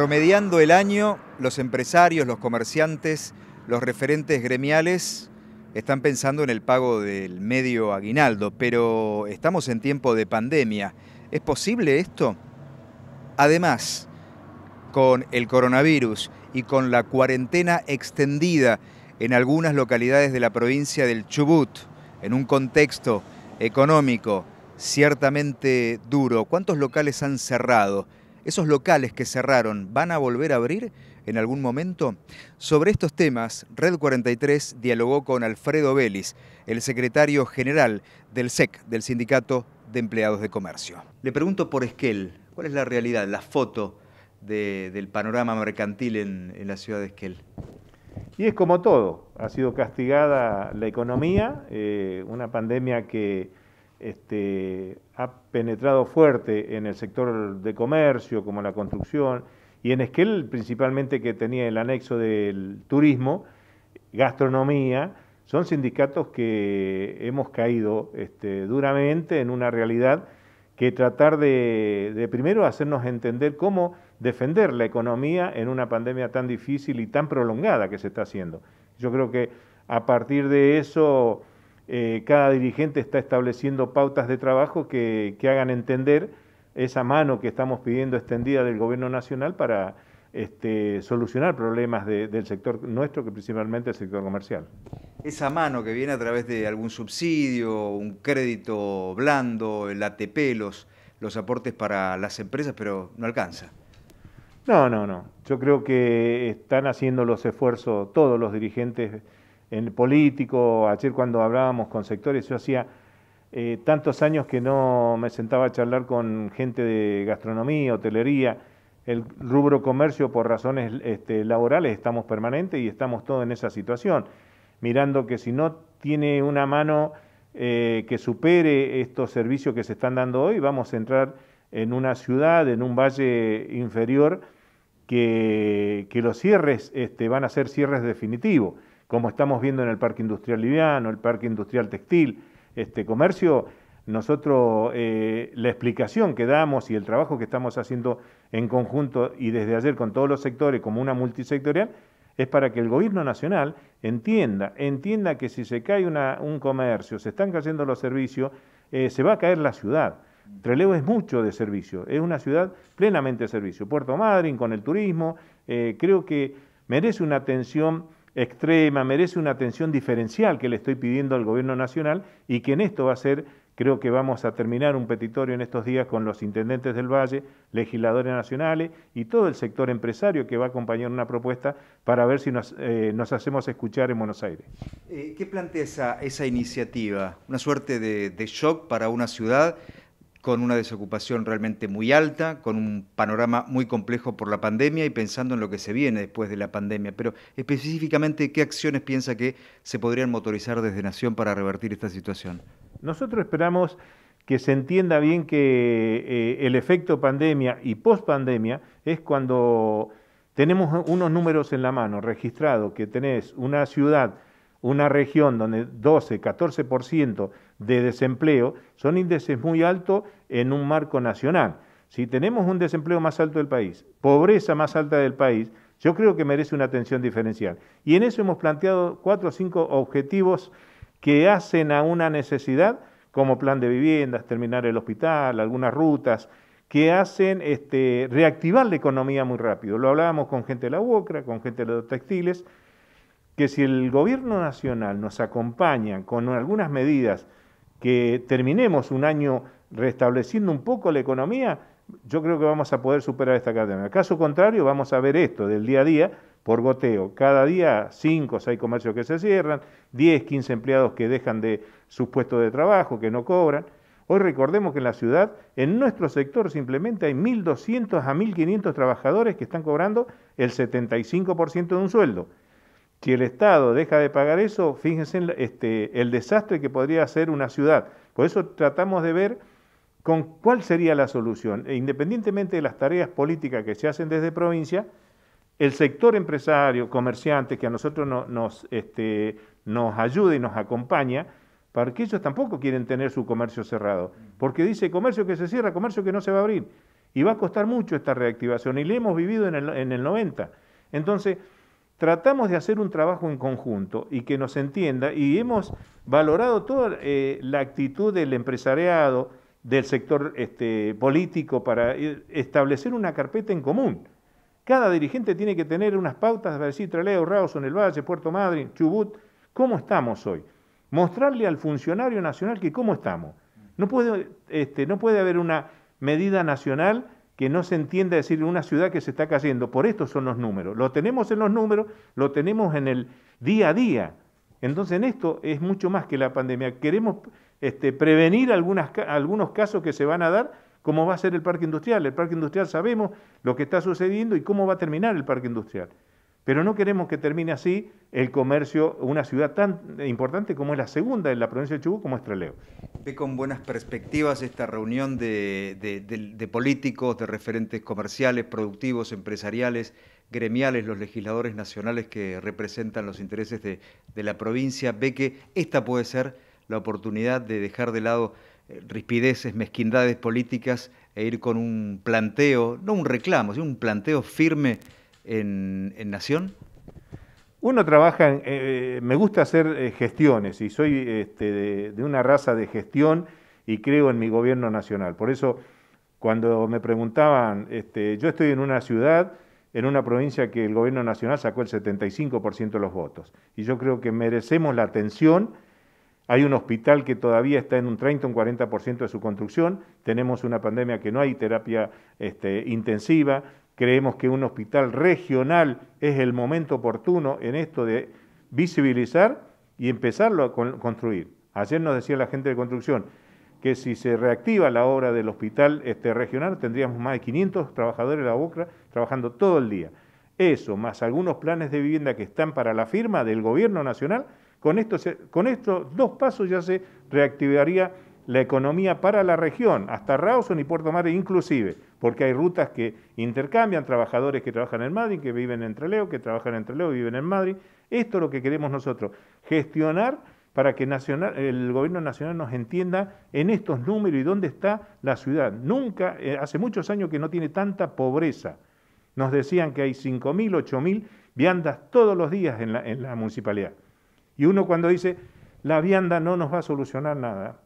Promediando el año, los empresarios, los comerciantes, los referentes gremiales están pensando en el pago del medio aguinaldo, pero estamos en tiempo de pandemia. ¿Es posible esto? Además, con el coronavirus y con la cuarentena extendida en algunas localidades de la provincia del Chubut, en un contexto económico ciertamente duro, ¿cuántos locales han cerrado? esos locales que cerraron, ¿van a volver a abrir en algún momento? Sobre estos temas, Red 43 dialogó con Alfredo Vélez, el secretario general del SEC, del Sindicato de Empleados de Comercio. Le pregunto por Esquel, ¿cuál es la realidad, la foto del panorama mercantil en, la ciudad de Esquel? Y es como todo, ha sido castigada la economía, eh, una pandemia que este, ha penetrado fuerte en el sector de comercio, como la construcción, y en Esquel principalmente que tenía el anexo del turismo, gastronomía, son sindicatos que hemos caído este, duramente en una realidad que tratar de primero hacernos entender cómo defender la economía en una pandemia tan difícil y tan prolongada que se está haciendo. Yo creo que a partir de eso eh, cada dirigente está estableciendo pautas de trabajo que, hagan entender esa mano que estamos pidiendo extendida del gobierno nacional para este, solucionar problemas del sector nuestro, que principalmente el sector comercial. Esa mano que viene a través de algún subsidio, un crédito blando, el ATP, los, los aportes para las empresas, pero no alcanza. No, no, no. Yo creo que están haciendo los esfuerzos todos los dirigentes en político, ayer cuando hablábamos con sectores, yo hacía eh, tantos años que no me sentaba a charlar con gente de gastronomía, hotelería, el rubro comercio por razones este, laborales estamos permanentes y estamos todos en esa situación, mirando que si no tiene una mano eh, que supere estos servicios que se están dando hoy, vamos a entrar en una ciudad, en un valle inferior, que, los cierres este, van a ser cierres definitivos como estamos viendo en el Parque Industrial Liviano, el Parque Industrial Textil, este comercio, nosotros eh, la explicación que damos y el trabajo que estamos haciendo en conjunto y desde ayer con todos los sectores como una multisectorial, es para que el gobierno nacional entienda, entienda que si se cae un comercio, se están cayendo los servicios, eh, se va a caer la ciudad. Trelew es mucho de servicio, es una ciudad plenamente de servicio. Puerto Madryn con el turismo, eh, creo que merece una atención extrema, merece una atención diferencial que le estoy pidiendo al gobierno nacional y que en esto va a ser, creo que vamos a terminar un petitorio en estos días con los intendentes del Valle, legisladores nacionales y todo el sector empresario que va a acompañar una propuesta para ver si nos, eh, hacemos escuchar en Buenos Aires. Eh, ¿Qué plantea esa, iniciativa? ¿Una suerte de shock para una ciudad? con una desocupación realmente muy alta, con un panorama muy complejo por la pandemia y pensando en lo que se viene después de la pandemia. Pero específicamente, ¿qué acciones piensa que se podrían motorizar desde Nación para revertir esta situación? Nosotros esperamos que se entienda bien que eh, el efecto pandemia y post-pandemia es cuando tenemos unos números en la mano registrado, que tenés una ciudad una región donde 12, 14% de desempleo son índices muy altos en un marco nacional. Si tenemos un desempleo más alto del país, pobreza más alta del país, yo creo que merece una atención diferencial. Y en eso hemos planteado cuatro o cinco objetivos que hacen a una necesidad, como plan de viviendas, terminar el hospital, algunas rutas, que hacen este, reactivar la economía muy rápido. Lo hablábamos con gente de la UOCRA, con gente de los textiles, que si el gobierno nacional nos acompaña con algunas medidas que terminemos un año restableciendo un poco la economía, yo creo que vamos a poder superar esta cadena. Caso contrario, vamos a ver esto del día a día por goteo. Cada día 5 o 6 comercios que se cierran, 10, 15 empleados que dejan de sus puestos de trabajo, que no cobran. Hoy recordemos que en la ciudad, en nuestro sector simplemente hay 1.200 a 1.500 trabajadores que están cobrando el 75% de un sueldo. Si el Estado deja de pagar eso, fíjense este, el desastre que podría ser una ciudad. Por eso tratamos de ver con cuál sería la solución. E independientemente de las tareas políticas que se hacen desde provincia, el sector empresario, comerciante, que a nosotros nos, este, nos ayuda y nos acompaña, para que ellos tampoco quieren tener su comercio cerrado, porque dice comercio que se cierra, comercio que no se va a abrir, y va a costar mucho esta reactivación, y le hemos vivido en el, en el 90. Entonces, tratamos de hacer un trabajo en conjunto y que nos entienda y hemos valorado toda eh, la actitud del empresariado, del sector este, político para eh, establecer una carpeta en común. Cada dirigente tiene que tener unas pautas para decir Traleo, Rawson, El Valle, Puerto Madryn, Chubut, ¿cómo estamos hoy? Mostrarle al funcionario nacional que cómo estamos. No puede, este, no puede haber una medida nacional que no se entienda decir una ciudad que se está cayendo. Por esto son los números. Lo tenemos en los números, lo tenemos en el día a día. Entonces en esto es mucho más que la pandemia. Queremos este, prevenir algunos casos que se van a dar, como va a ser el parque industrial. El parque industrial sabemos lo que está sucediendo y cómo va a terminar el parque industrial. Pero no queremos que termine así el comercio, una ciudad tan importante como es la segunda en la provincia de Chubut, como es Ve con buenas perspectivas esta reunión de, políticos, de referentes comerciales, productivos, empresariales, gremiales, los legisladores nacionales que representan los intereses de, de, la provincia, ve que esta puede ser la oportunidad de dejar de lado eh, rispideces, mezquindades políticas e ir con un planteo, no un reclamo, sino un planteo firme en, Nación? Uno trabaja, en, eh, eh, me gusta hacer eh, gestiones y soy este, de, una raza de gestión y creo en mi gobierno nacional. Por eso, cuando me preguntaban, este, yo estoy en una ciudad, en una provincia que el gobierno nacional sacó el 75% de los votos y yo creo que merecemos la atención. Hay un hospital que todavía está en un 30 o un 40% de su construcción, tenemos una pandemia que no hay terapia este, intensiva, Creemos que un hospital regional es el momento oportuno en esto de visibilizar y empezarlo a construir. Ayer nos decía la gente de construcción que si se reactiva la obra del hospital este, regional tendríamos más de 500 trabajadores de la UCRA trabajando todo el día. Eso, más algunos planes de vivienda que están para la firma del gobierno nacional, con, con estos dos pasos ya se reactivaría la economía para la región, hasta Rawson y Puerto Madryn inclusive, porque hay rutas que intercambian trabajadores que trabajan en Madrid, que viven en Trelew, que trabajan en Trelew y viven en Madrid. Esto es lo que queremos nosotros, gestionar para que el gobierno nacional nos entienda en estos números y dónde está la ciudad. Nunca, eh, hace muchos años que no tiene tanta pobreza. Nos decían que hay 5.000, 8.000 viandas todos los días en la municipalidad. Y uno cuando dice, la vianda no nos va a solucionar nada,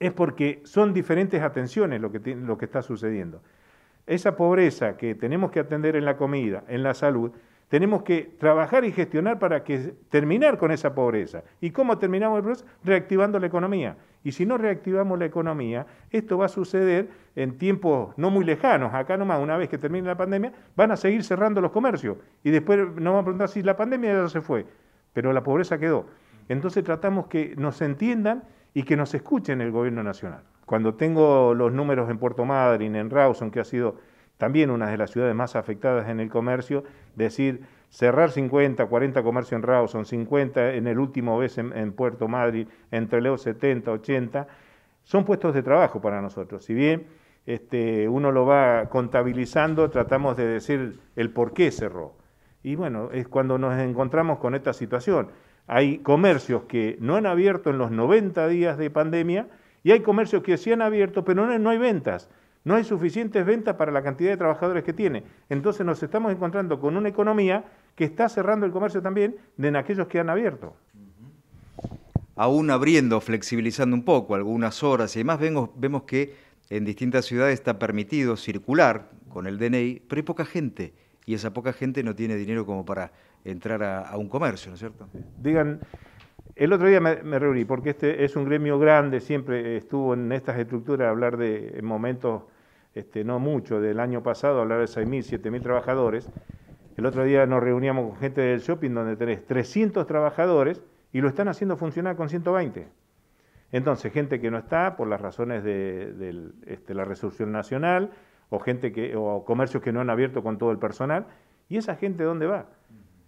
es porque son diferentes atenciones lo que, lo que está sucediendo. Esa pobreza que tenemos que atender en la comida, en la salud, tenemos que trabajar y gestionar para que terminar con esa pobreza. ¿Y cómo terminamos el proceso? Reactivando la economía. Y si no reactivamos la economía, esto va a suceder en tiempos no muy lejanos. Acá nomás, una vez que termine la pandemia, van a seguir cerrando los comercios. Y después nos van a preguntar si la pandemia ya se fue, pero la pobreza quedó. Entonces tratamos que nos entiendan y que nos escuchen el gobierno nacional. Cuando tengo los números en Puerto Madryn, en Rawson, que ha sido también una de las ciudades más afectadas en el comercio, decir cerrar 50, 40 comercios en Rawson, 50 en el último vez en, Puerto Madryn, entre Leo 70, 80, son puestos de trabajo para nosotros. Si bien este, uno lo va contabilizando, tratamos de decir el por qué cerró. Y bueno, es cuando nos encontramos con esta situación. Hay comercios que no han abierto en los 90 días de pandemia y hay comercios que sí han abierto, pero no, hay ventas. No hay suficientes ventas para la cantidad de trabajadores que tiene. Entonces nos estamos encontrando con una economía que está cerrando el comercio también de aquellos que han abierto. Aún abriendo, flexibilizando un poco algunas horas y además vemos, vemos que en distintas ciudades está permitido circular con el DNI, pero hay poca gente y esa poca gente no tiene dinero como para entrar a, un comercio, ¿no es cierto? Digan, el otro día me, reuní, porque este es un gremio grande, siempre estuvo en estas estructuras hablar de, en momentos, este, no mucho, del año pasado, hablar de 6.000, 7.000 trabajadores. El otro día nos reuníamos con gente del shopping donde tenés 300 trabajadores y lo están haciendo funcionar con 120. Entonces, gente que no está por las razones de, este, la resolución nacional, o, gente que, o comercios que no han abierto con todo el personal. ¿Y esa gente dónde va?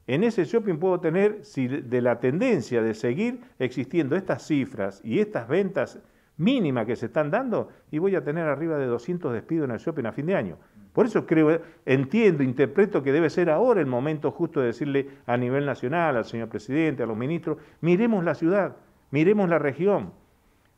En ese shopping puedo tener, si de la tendencia de seguir existiendo estas cifras y estas ventas mínimas que se están dando, y voy a tener arriba de 200 despidos en el shopping a fin de año. Por eso creo, entiendo, interpreto que debe ser ahora el momento justo de decirle a nivel nacional, al señor presidente, a los ministros, miremos la ciudad, miremos la región,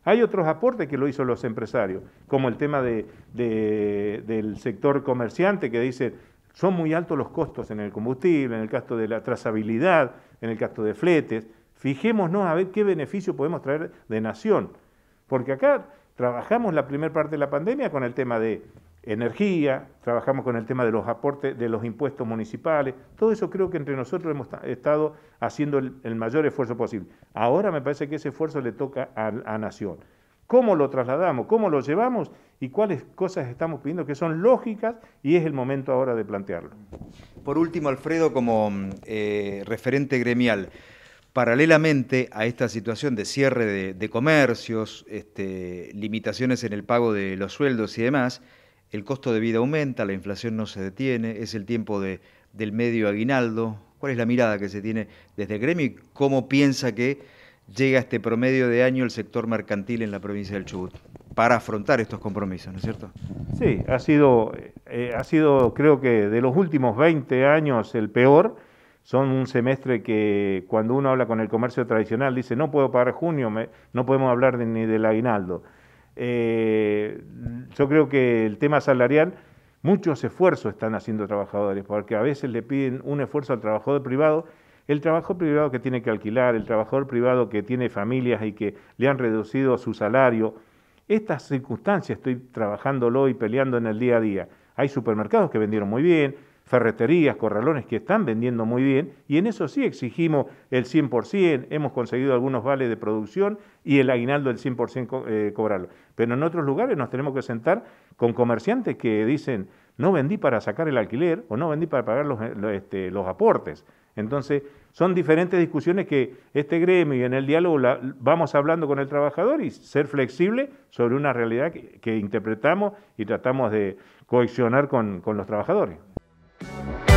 hay otros aportes que lo hizo los empresarios, como el tema del sector comerciante que dice, son muy altos los costos en el combustible, en el caso de la trazabilidad, en el caso de fletes. Fijémonos a ver qué beneficio podemos traer de nación. Porque acá trabajamos la primera parte de la pandemia con el tema de energía, trabajamos con el tema de los aportes, de los impuestos municipales, todo eso creo que entre nosotros hemos estado haciendo el, mayor esfuerzo posible. Ahora me parece que ese esfuerzo le toca a, a Nación. ¿Cómo lo trasladamos? ¿Cómo lo llevamos? ¿Y cuáles cosas estamos pidiendo que son lógicas? Y es el momento ahora de plantearlo. Por último, Alfredo, como eh, referente gremial, paralelamente a esta situación de cierre de, comercios, este, limitaciones en el pago de los sueldos y demás, el costo de vida aumenta, la inflación no se detiene, es el tiempo del medio aguinaldo. ¿Cuál es la mirada que se tiene desde el gremio y cómo piensa que llega a este promedio de año el sector mercantil en la provincia del Chubut para afrontar estos compromisos, ¿no es cierto? Sí, ha sido, eh, ha sido creo que de los últimos 20 años el peor. Son un semestre que cuando uno habla con el comercio tradicional dice no puedo pagar junio, no podemos hablar ni del aguinaldo. Eh, yo creo que el tema salarial, muchos esfuerzos están haciendo trabajadores, porque a veces le piden un esfuerzo al trabajador privado, el trabajador privado que tiene que alquilar, el trabajador privado que tiene familias y que le han reducido su salario. Estas circunstancias estoy trabajándolo y peleando en el día a día. Hay supermercados que vendieron muy bien, ferreterías, corralones que están vendiendo muy bien, y en eso sí exigimos el 100%, hemos conseguido algunos vales de producción y el aguinaldo del 100% eh, cobrarlo. Pero en otros lugares nos tenemos que sentar con comerciantes que dicen, no vendí para sacar el alquiler o no vendí para pagar los, eh, este, aportes. Entonces, son diferentes discusiones que este gremio y en el diálogo vamos hablando con el trabajador y ser flexible sobre una realidad que, interpretamos y tratamos de coexionar con los trabajadores. Bye.